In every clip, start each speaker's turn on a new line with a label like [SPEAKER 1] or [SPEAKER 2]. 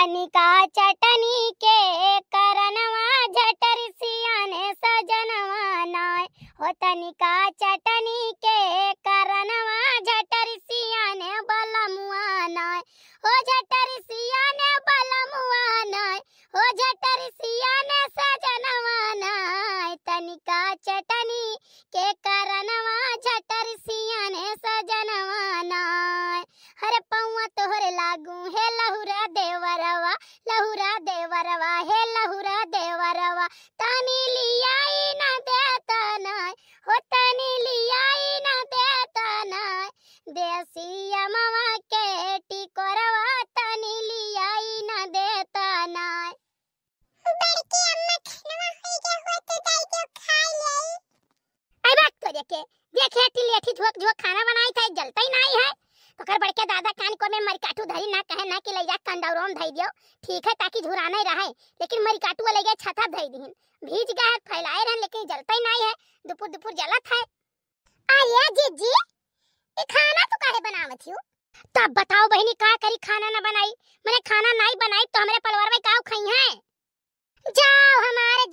[SPEAKER 1] कनिका चटनी के करनवा झटरसिया ने सजनवा नाय हो तनिका चटनी के करनवा झटरसिया ने बलमुआ नाय हो झटरसिया ने बलमुआ नाय हो झटरसिया ने सजनवा नाय तनिका चटनी बना के लैया कंडौरम धई दियो ठीक है ताकि झुरा नहीं रहे लेकिन मरी काटू मरिकाटू लैया छाता धई दिन भीज गए है फैलाए रहन लेकिन जलते ही नहीं है दुपुर दुपुर जलत है आया जीजी ये खाना तो काहे बनावत हो तब बताओ बहनी का करी खाना ना बनाई मैंने खाना नहीं बनाई तो हमारे परिवार में काऊ खाई है जाओ हमारे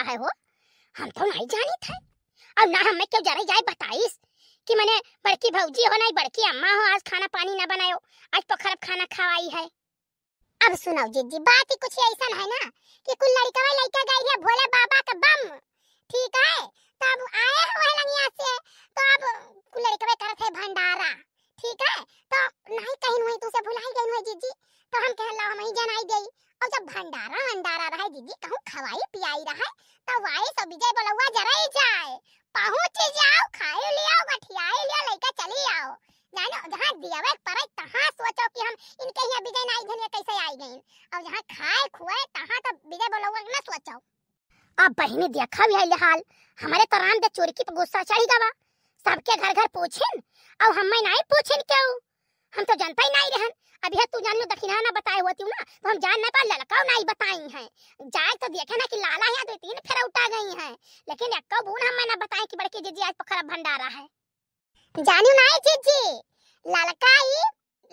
[SPEAKER 1] रहा है वो हम तो नहीं जानी थे अब ना हमें क्यों जरा जाए बताइस कि मैंने बड़की भौजी हो नहीं बड़की अम्मा हो आज खाना पानी ना बनायो आज तो खराब खाना खवाई है अब सुनो जीजी बात ही कुछ ऐसा है ना कि कुल लड़का वाला लड़का गई है भोले बाबा का बम ठीक है तब आए हुए लंगिया से तो अब कुल लड़का वाला है भंडारा ठीक है तो नहीं कहीं नहीं हुई तुसे भुलाई गई हुई जीजी तो हम कह ला हम जनाई गई और जब भंडारा भंडारा रहे जीजी कहूँ खवाई पियाई रहे तो वाई सब विजय बलौआ जरा ही जाए पहुंच जाओ खाए ले आओ गठियाए ले लेके चली आओ जानो जहाँ दियावे पर तहाँ सोचो कि हम इनके यहाँ विजय नहीं धनिया कैसे आई गई और जहाँ खाए खुए तहाँ तो विजय बलौआ ना सोचो अब बहिनी देखा भी है हाल हमारे तो रामदेव चोरी की तो गुस्सा चढ़ी गवा सबके घर घर पूछिन और हम मैं नहीं पूछिन क्यों हम तो जानता ही नहीं रहन अभी तू जान लो दखिना ना बताए होती ना तो हम जान ना पा ललकाओ नहीं बताई है जाए तो देखे ना कि लाला है दो तीन फिर उठा गई है लेकिन एक्को बूढ़ हम ना बताए कि बड़की जीजी आज पखरा भंडारा है जानियो नहीं जीजी ललकाई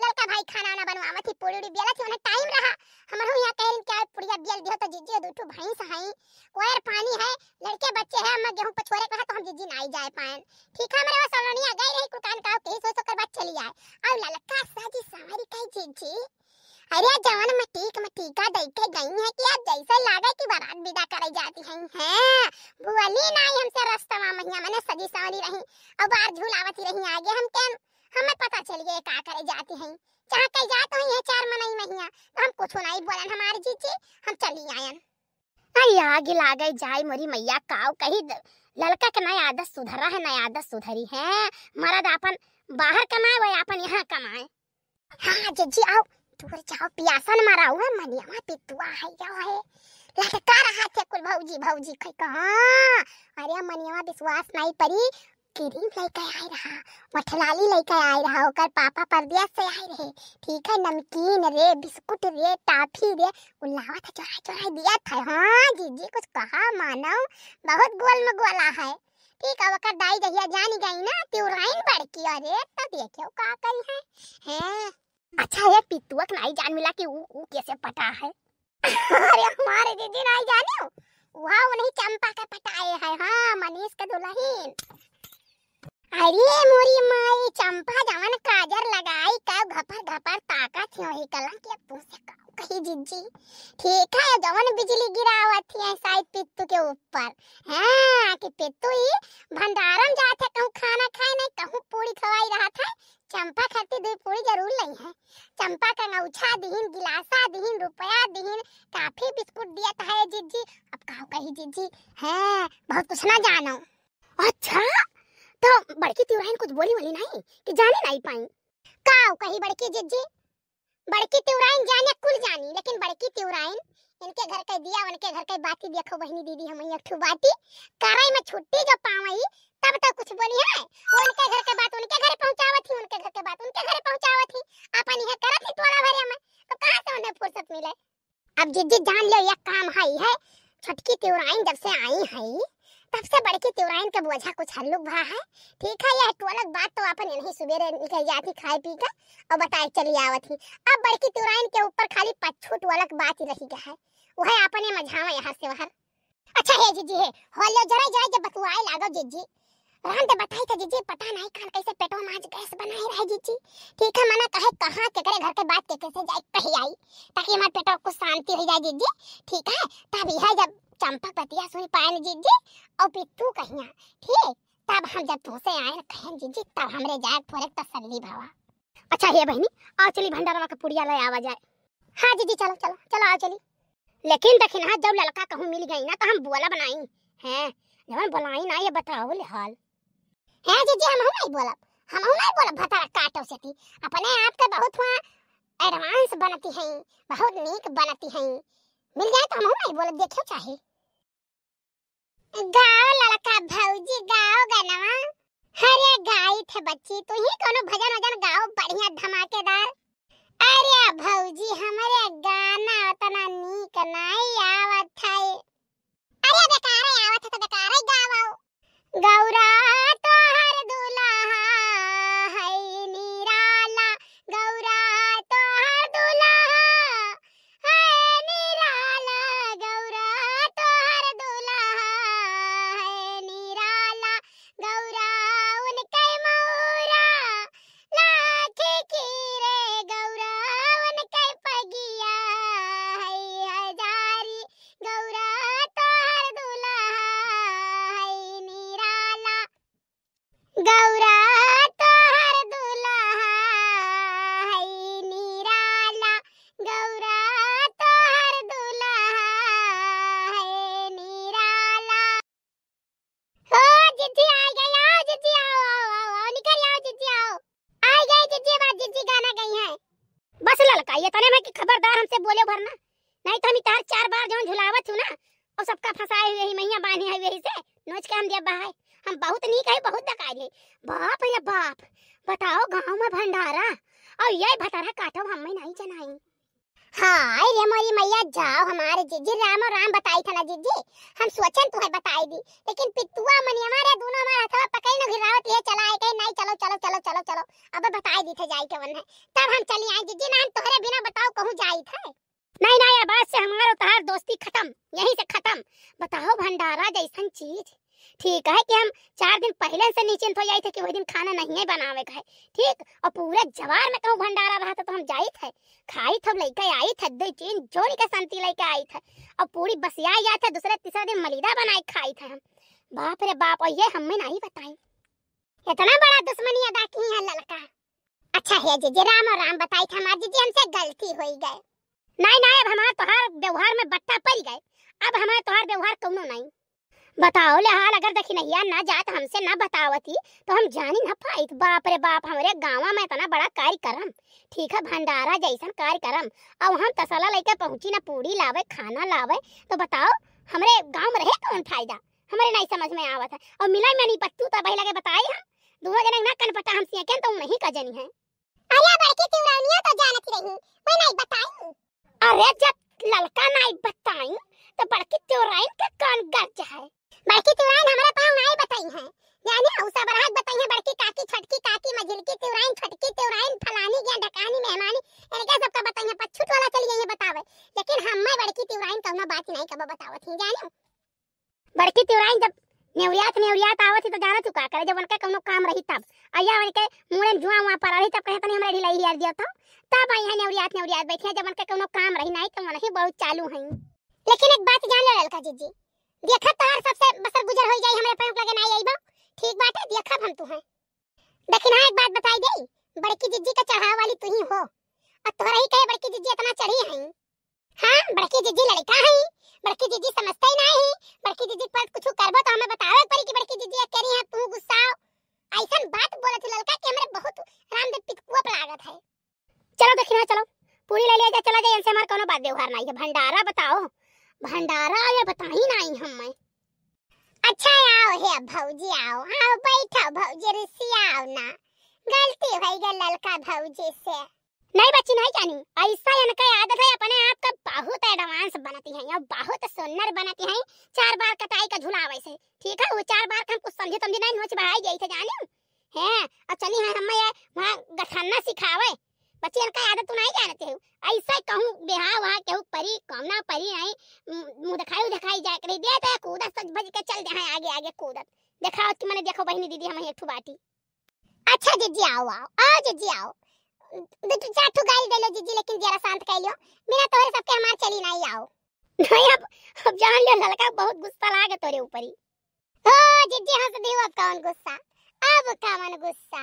[SPEAKER 1] लड़का भाई खाना ना बनवावत ही पूरी उड़ी बेला थी उन्हें टाइम रहा हमरो यहां कहल क्या पूरी बेल दियो तो जीजी दूठो भाई सहाई कोयर पानी है लड़के बच्चे हैं हम गेहूं पर छोरे कहा तो हम जीजी नहीं जाए पाए ठीक है मेरे सलोनिया गई रही दुकान का कहीं सोच कर बात चली आए और ललका साजी सवारी कई जीजी अरे जवान मैं मैं ठीक मटीक मटीका देखे गई है कि आप जैसे लागे कि बारात विदा करे जाती हैं हैं भुअली नाई हमसे रास्ता महिया मैंने सजी सवारी रही अब बार झूलावती रही आगे हम कैन हमें पता चल गया का करे जाती हैं जहां कई जात हुई है चार मनई महिया तो हम कुछ नहीं बोलन हमारे जीजी हम चली आयन अरे आग ला गई जाए मोरी मैया काव कहीं ललका के नया आदत सुधरा है नया आदत सुधरी है मरद अपन बाहर कमाए वही अपन यहाँ कमाए हाँ जीजी आओ दूर जाओ प्यासा न मरा हुआ मनिया पितुआ है यो है लटका रहा थे कुल भौजी भौजी कह अरे मनिया विश्वास नहीं पड़ी क्रीम लेके आए रहा मठलाली लेके आए रहा ओकर पापा परदिया से आए रहे ठीक है नमकीन रे बिस्कुट रे टाफी रे उ लावा था चोरा चोरा दिया था हाँ जीजी कुछ कहा मानो बहुत गोल में गोला है ठीक है ओकर दाई जहिया जान गई ना त्योराइन की अरे तो देखियो का करी है हैं अच्छा ये पितुआ नाई जान मिला कि ऊ ऊ कैसे पटा है अरे हमारे दीदी नाई जानियो वहाँ नहीं चंपा का पटाए है हाँ मनीष का दुल्हन अरे मोरी माई चंपा जवन काजर लगाई का घपर घपर ताका ताकत होही कला के पूछे का कही जिज्जी ठीक है जवन बिजली गिरावत है साइड पित्तू के ऊपर हां कि पित्तू ही भंडारण जात है कहूं खाना खाए नहीं कहूं पूरी खवाई रहा था चंपा खाते दो पूरी जरूर लई है चंपा का नौछा दिहिन गिलासा दिहिन रुपया दिहिन काफी बिस्कुट दिया था है जिज्जी अब कहो कही जिज्जी हां बहुत कुछ ना जानो अच्छा तो बड़की तिवराइन कुछ बोली वाली नहीं कि जाने नहीं पाई काऊ कही बड़की जिज्जी बड़की तिवराइन जाने कुल जानी लेकिन बड़की तिवराइन इनके घर के दिया उनके घर के बाती देखो बहनी दीदी हम एक ठू बाती कराई में छुट्टी जो पावई तब तक तो कुछ बोली है उनके घर के बात उनके घर पहुंचावत थी उनके घर के बात उनके घर पहुंचावत थी अपन ये करत थी टोला भरे में तो कहां से उन्हें फुर्सत मिले अब जिज्जी जान लो ये काम हाई है छटकी तिवराइन जब से आई है सबसे बड़की तिवराइन के बोझा कुछ हल्लुक भा है ठीक है यह टोलक बात तो अपन यही सवेरे निकल जाती खाए पी कर और बताए चली आवत ही अब बड़की तिवराइन के ऊपर खाली पच्छू टोलक बात ही रही है वह अपन ये मझावा यहाँ से बाहर अच्छा है जीजी है हो होलो जरा जरा जब बतवाए लागो जीजी राम दे बताई था तो जीजी पता नहीं खान कैसे पेटवा में गैस बनाए रहे जीजी ठीक है मना कहे कहां केकरे घर के बात के कैसे जाए कही आई ताकि हमारे पेटवा को शांति हो जाए जीजी ठीक है तब यह जब चंपक बतिया सुन पाए जीजी और फिर पित्तू कहिया ठीक तब हम जब तुमसे आए ना कहन जीजी तब हमरे जाए थोड़े तसल्ली भावा अच्छा हे बहनी आ चली भंडारवा के पुड़िया ले आवा जाए हाँ जीजी चलो चलो चलो आ चली लेकिन देखिन हाँ जब लड़का कहूँ मिल गई ना तो हम बोला बनाई हैं जब हम बोलाई ना ये बताओ ले हाल हैं जीजी हम नहीं बोला हम नहीं बोला भतारा काटो से थी अपने आप के बहुत वहाँ एडवांस बनती हैं बहुत नीक बनती हैं मिल जाए तो हम हमारी बोले देखियो चाहे गाओ लड़का भौजी गाओ गनवा अरे गाई थे बच्ची तू ही कोनो भजन वजन गाओ बढ़िया धमाकेदार अरे भौजी हमारे गाना उतना नीक नहीं आवत है अरे बेकार है आवत है तो बेकार है गाओ गौर बोले भरना नहीं तो हम इतार चार बार जो झुलावत हूँ ना और सबका फंसाए हुए ही मैया बांधे है वही से नोच के हम दिया बाहर हम बहुत नीक है बहुत डकाई है बाप रे बाप बताओ गांव में भंडारा और ये भतारा काटो हम में नहीं जनाई हाँ रे मोरी मैया जाओ हमारे जीजी राम और राम बताई था ना जीजी हम सोचन तुम्हें बताई दी लेकिन पितुआ मनी हमारे दोनों हमारा था पकई न गिरावत ये चला कहीं नहीं चलो चलो चलो चलो चलो अब बताई दी थे जाई के वन है तब हम चली आए जीजी ना हम तोहरे बिना बताओ कहूं जाई थे नहीं नहीं अब से हमारो तहार दोस्ती खत्म यहीं से खत्म बताओ भंडारा जैसन चीज ठीक है कि हम चार दिन पहले से निश्चिंत हो जाए थे कि वही दिन खाना नहीं है बनावे का है ठीक और पूरे जवार में कहूँ भंडारा रहा था तो हम जाई थे खाई थे लेके आई थे दो तीन जोड़ी के शांति लेके आई थे और पूरी बसिया आई थे दूसरे तीसरे दिन मलिदा बनाए खाई थे हम बाप रे बाप और ये हमें नहीं बताए इतना बड़ा दुश्मनी अदा की है लड़का अच्छा है जीजी राम और राम बताए थे हमारे जीजी हमसे गलती हो गए नहीं नहीं अब हमारे तुहार व्यवहार में बट्टा पड़ गए अब हमारे तुहार व्यवहार कौन नहीं बताओ लिहाल अगर देखी नैया ना जात हमसे ना बतावती तो हम जानी ना पाइत बाप रे बाप हमरे गाँव में इतना बड़ा कार्यक्रम ठीक है भंडारा जैसा कार्यक्रम अब हम तसला लेकर पहुंची ना पूरी लावे खाना लावे तो बताओ हमारे गाँव में रहे कौन फायदा हमारे नहीं समझ में आवा था और मिला में नहीं पत्तू तो पहले के बताई हम दूसरे जन ना कन कनपटा हमसे के तुम तो नहीं का जनी है अरे बड़की तिवरनिया तो जानत रही मैं नहीं बताई अरे जब ललका नहीं बताई तो बड़की तिवराइन का कान गज है बड़की तिवरान हमरा पाहुन नहीं बताई है यानी औसा बरात बताई है बड़की काकी छटकी काकी मझिलकी तिवरान छटकी तिवरान फलानी या ढकानी मेहमानी इनका सबका बताई है पछुट वाला चली गई जाइए बतावे लेकिन हम मैं बड़की तिवरान कहना बात नहीं कब बतावत थी जाने बड़की तिवरान जब नेवरियात नेवरियात आवत थी तो जाना चुका करे जब उनका कोनो काम रही तब अया उनके मुड़े जुआ वहां पर रही तब कहे तनी हमरा ढिलाई यार दियो तो तब आई है नेवरियात नेवरियात बैठे जब उनका कोनो काम रही नहीं तो नहीं बहुत चालू है लेकिन एक बात जान ले ललका जीजी देखत तहार तो सबसे बसर गुजर होई जाई हमरे पैंप लगे नाही आईबा ठीक बात है देखब हम तू है लेकिन हां एक बात बताई दे बड़की जिज्जी का चढ़ाव वाली तू ही हो और तोहरा ही कहे बड़की जिज्जी इतना चढ़ी है हां बड़की जिज्जी लड़का है बड़की जिज्जी समझता ही नहीं बड़की जिज्जी पर कुछ करबो तो हमें बतावे पड़ी की बड़की जिज्जी कह रही है तू गुस्सा ऐसा बात बोलत लड़का कि हमरे बहुत रामदेव पितकुआ पर लागत है चलो देखिना चलो पूरी ले लिया जा चला जाए इनसे हमार कोनो बात व्यवहार नहीं है भंडारा बताओ भंडारा आया बताई नहीं हमें अच्छा आओ हे भौजी आओ आओ बैठो भौजी ऋषि आओ ना गलती हो गई ललका भौजी से नहीं बच्ची नहीं जानी ऐसा इनका आदत है अपने आप का बहुत एडवांस बनाती है और बहुत सुंदर बनाती है चार बार कटाई का झूला वैसे ठीक है वो चार बार का तो हम कुछ समझे समझे नहीं नोच भाई गई थे जानी है और चली है हमें वहाँ गठन्ना सिखावे बच्चे का आदत तो नहीं जानते हो ऐसा कहूँ बिहाव वहाँ केहू परी कामना परी नहीं मुँह दिखाई दिखाई जाए करे दे दे कूदत सच भज के चल दे हां आगे आगे कूदत दिखाओ कि मैंने देखो बहनी दीदी हम एक बाटी अच्छा जीजी आओ आओ आ जीजी आओ तू चार ठो गाल दे लो जीजी लेकिन जरा शांत कर लियो बिना तोरे सबके हमार चली नहीं आओ नहीं अब अब जान लियो ललका बहुत गुस्सा लागे तोरे ऊपर ही ओ जीजी हंस दियो अब कौन गुस्सा अब का मन गुस्सा